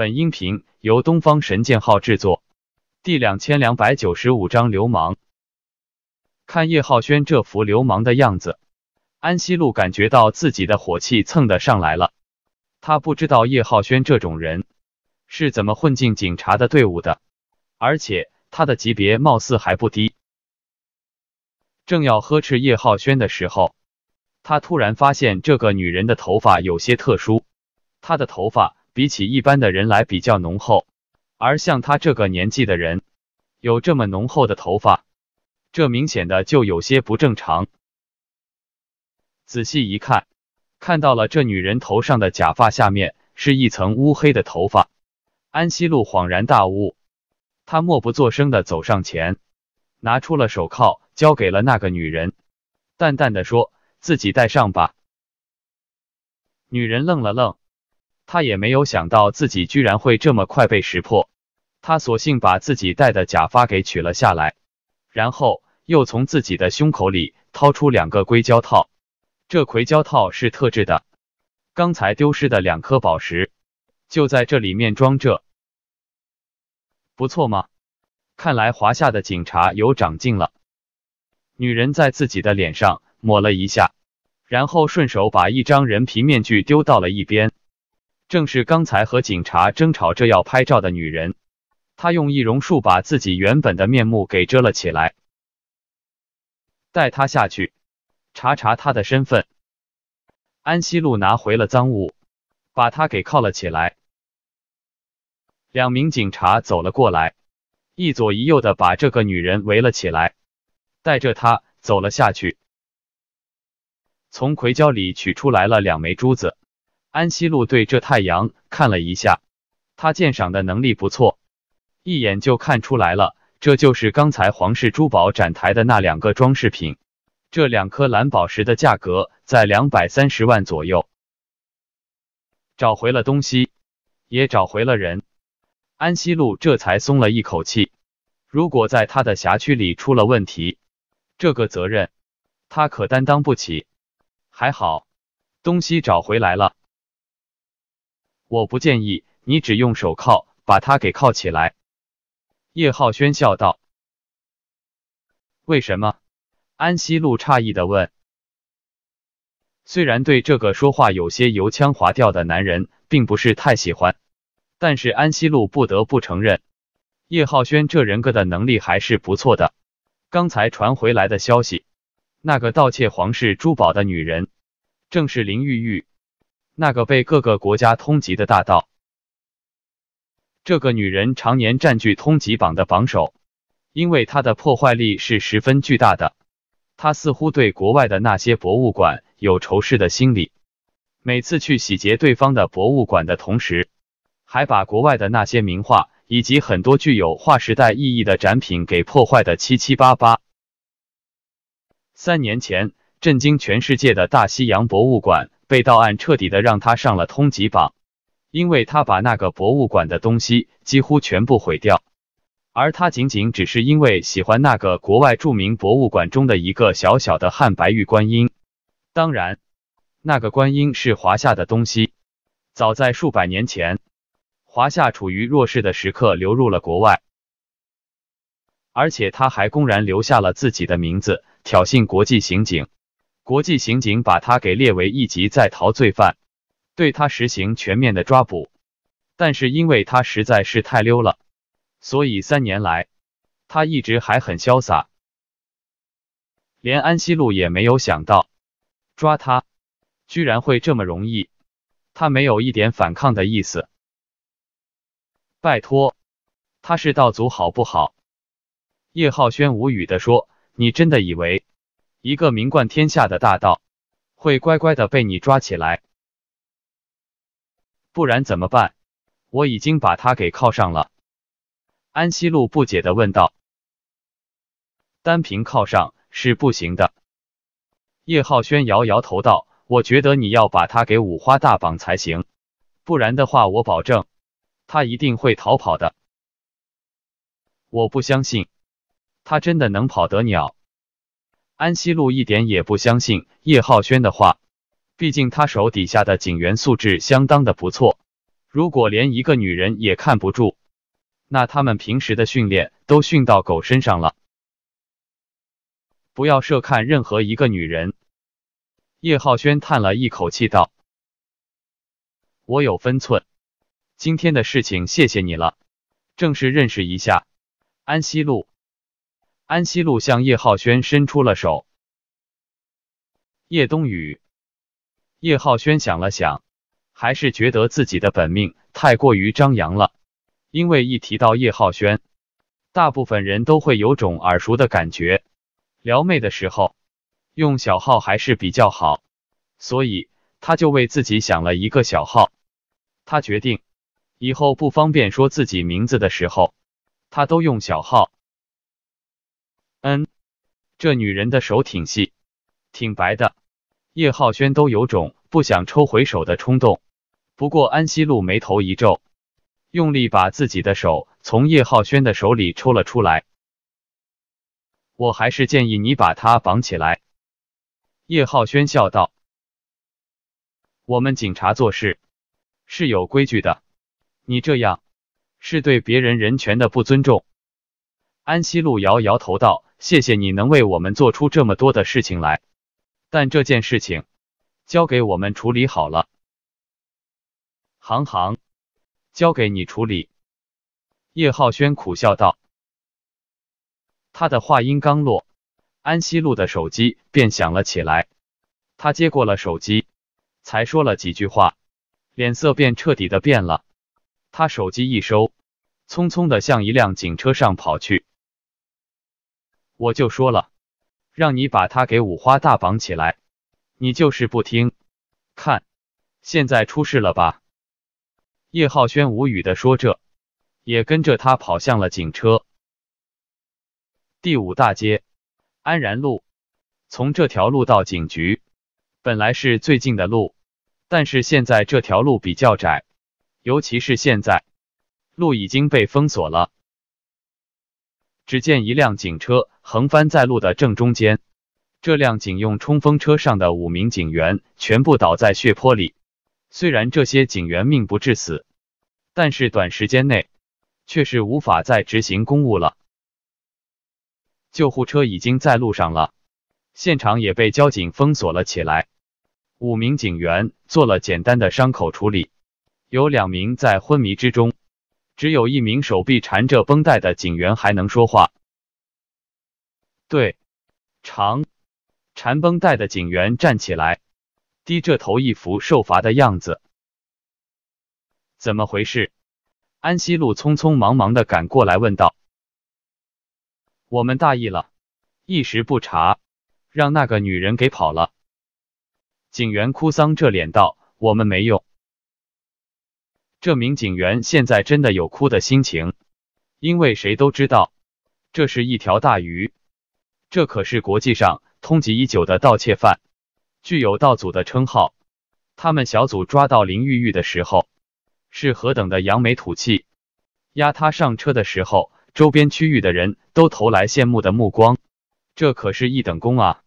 本音频由东方神剑号制作，第两千两百九十五章：流氓。看叶浩轩这副流氓的样子，安西路感觉到自己的火气蹭的上来了。他不知道叶浩轩这种人是怎么混进警察的队伍的，而且他的级别貌似还不低。正要呵斥叶浩轩的时候，他突然发现这个女人的头发有些特殊，她的头发。比起一般的人来比较浓厚，而像他这个年纪的人，有这么浓厚的头发，这明显的就有些不正常。仔细一看，看到了这女人头上的假发下面是一层乌黑的头发。安西路恍然大悟，他默不作声的走上前，拿出了手铐交给了那个女人，淡淡的说：“自己戴上吧。”女人愣了愣。他也没有想到自己居然会这么快被识破，他索性把自己戴的假发给取了下来，然后又从自己的胸口里掏出两个硅胶套，这硅胶套是特制的，刚才丢失的两颗宝石就在这里面装着，不错嘛，看来华夏的警察有长进了。女人在自己的脸上抹了一下，然后顺手把一张人皮面具丢到了一边。正是刚才和警察争吵、着要拍照的女人，她用易容术把自己原本的面目给遮了起来。带她下去，查查她的身份。安西路拿回了赃物，把她给铐了起来。两名警察走了过来，一左一右的把这个女人围了起来，带着她走了下去。从奎胶里取出来了两枚珠子。安西路对这太阳看了一下，他鉴赏的能力不错，一眼就看出来了，这就是刚才皇室珠宝展台的那两个装饰品。这两颗蓝宝石的价格在两百三十万左右。找回了东西，也找回了人，安西路这才松了一口气。如果在他的辖区里出了问题，这个责任他可担当不起。还好，东西找回来了。我不建议你只用手铐把他给铐起来。”叶浩轩笑道。“为什么？”安西路诧异地问。虽然对这个说话有些油腔滑调的男人并不是太喜欢，但是安西路不得不承认，叶浩轩这人格的能力还是不错的。刚才传回来的消息，那个盗窃皇室珠宝的女人，正是林玉玉。那个被各个国家通缉的大盗，这个女人常年占据通缉榜的榜首，因为她的破坏力是十分巨大的。她似乎对国外的那些博物馆有仇视的心理，每次去洗劫对方的博物馆的同时，还把国外的那些名画以及很多具有划时代意义的展品给破坏的七七八八。三年前震惊全世界的大西洋博物馆。被盗案彻底的让他上了通缉榜，因为他把那个博物馆的东西几乎全部毁掉，而他仅仅只是因为喜欢那个国外著名博物馆中的一个小小的汉白玉观音。当然，那个观音是华夏的东西，早在数百年前，华夏处于弱势的时刻流入了国外，而且他还公然留下了自己的名字，挑衅国际刑警。国际刑警把他给列为一级在逃罪犯，对他实行全面的抓捕。但是因为他实在是太溜了，所以三年来他一直还很潇洒，连安西路也没有想到抓他居然会这么容易。他没有一点反抗的意思。拜托，他是道祖好不好？叶浩轩无语的说：“你真的以为？”一个名冠天下的大盗，会乖乖的被你抓起来？不然怎么办？我已经把他给铐上了。安西路不解的问道：“单凭铐上是不行的。”叶浩轩摇摇头道：“我觉得你要把他给五花大绑才行，不然的话，我保证他一定会逃跑的。我不相信他真的能跑得鸟。”安西路一点也不相信叶浩轩的话，毕竟他手底下的警员素质相当的不错，如果连一个女人也看不住，那他们平时的训练都训到狗身上了。不要设看任何一个女人。叶浩轩叹了一口气道：“我有分寸，今天的事情谢谢你了，正式认识一下，安西路。”安西路向叶浩轩伸出了手。叶冬雨、叶浩轩想了想，还是觉得自己的本命太过于张扬了，因为一提到叶浩轩，大部分人都会有种耳熟的感觉。撩妹的时候用小号还是比较好，所以他就为自己想了一个小号。他决定以后不方便说自己名字的时候，他都用小号。这女人的手挺细，挺白的，叶浩轩都有种不想抽回手的冲动。不过安西路眉头一皱，用力把自己的手从叶浩轩的手里抽了出来。我还是建议你把她绑起来。”叶浩轩笑道，“我们警察做事是有规矩的，你这样是对别人人权的不尊重。”安西路摇摇头道：“谢谢你能为我们做出这么多的事情来，但这件事情交给我们处理好了。行行，交给你处理。”叶浩轩苦笑道。他的话音刚落，安西路的手机便响了起来。他接过了手机，才说了几句话，脸色便彻底的变了。他手机一收，匆匆的向一辆警车上跑去。我就说了，让你把他给五花大绑起来，你就是不听。看，现在出事了吧？叶浩轩无语地说着，也跟着他跑向了警车。第五大街，安然路，从这条路到警局，本来是最近的路，但是现在这条路比较窄，尤其是现在，路已经被封锁了。只见一辆警车横翻在路的正中间，这辆警用冲锋车上的五名警员全部倒在血泊里。虽然这些警员命不至死，但是短时间内却是无法再执行公务了。救护车已经在路上了，现场也被交警封锁了起来。五名警员做了简单的伤口处理，有两名在昏迷之中。只有一名手臂缠着绷带的警员还能说话。对，长缠绷带的警员站起来，低着头，一副受罚的样子。怎么回事？安西路匆匆忙忙的赶过来问道。我们大意了，一时不察，让那个女人给跑了。警员哭丧着脸道：“我们没用。”这名警员现在真的有哭的心情，因为谁都知道，这是一条大鱼，这可是国际上通缉已久的盗窃犯，具有盗祖的称号。他们小组抓到林玉玉的时候，是何等的扬眉吐气！押他上车的时候，周边区域的人都投来羡慕的目光，这可是一等功啊！